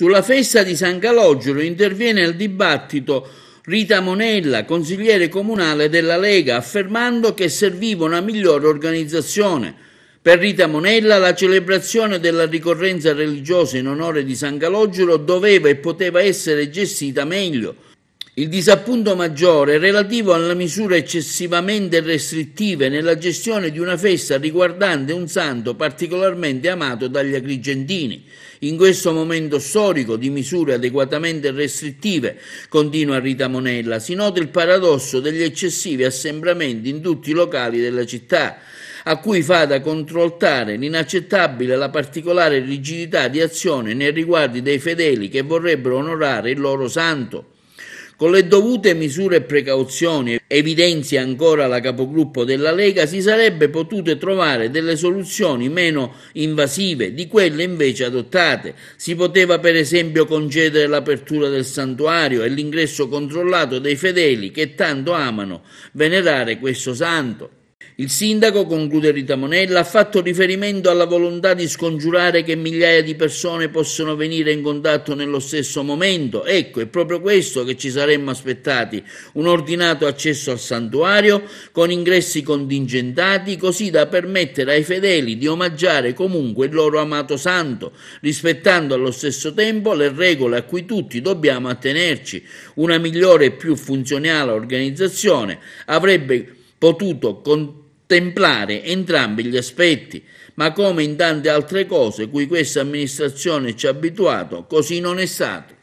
Sulla festa di San Calogero interviene al dibattito Rita Monella, consigliere comunale della Lega, affermando che serviva una migliore organizzazione. Per Rita Monella la celebrazione della ricorrenza religiosa in onore di San Calogero doveva e poteva essere gestita meglio il disappunto maggiore è relativo alla misura eccessivamente restrittive nella gestione di una festa riguardante un santo particolarmente amato dagli agrigentini. In questo momento storico di misure adeguatamente restrittive, continua Rita Monella, si nota il paradosso degli eccessivi assembramenti in tutti i locali della città a cui fa da controllare l'inaccettabile la particolare rigidità di azione nei riguardi dei fedeli che vorrebbero onorare il loro santo. Con le dovute misure e precauzioni, evidenzia ancora la capogruppo della Lega, si sarebbe potute trovare delle soluzioni meno invasive di quelle invece adottate. Si poteva per esempio concedere l'apertura del santuario e l'ingresso controllato dei fedeli che tanto amano venerare questo santo. Il sindaco, conclude Rita Monella, ha fatto riferimento alla volontà di scongiurare che migliaia di persone possano venire in contatto nello stesso momento. Ecco, è proprio questo che ci saremmo aspettati, un ordinato accesso al santuario con ingressi contingentati così da permettere ai fedeli di omaggiare comunque il loro amato santo, rispettando allo stesso tempo le regole a cui tutti dobbiamo attenerci. Una migliore e più funzionale organizzazione avrebbe potuto continuare templare entrambi gli aspetti, ma come in tante altre cose cui questa amministrazione ci ha abituato, così non è stato.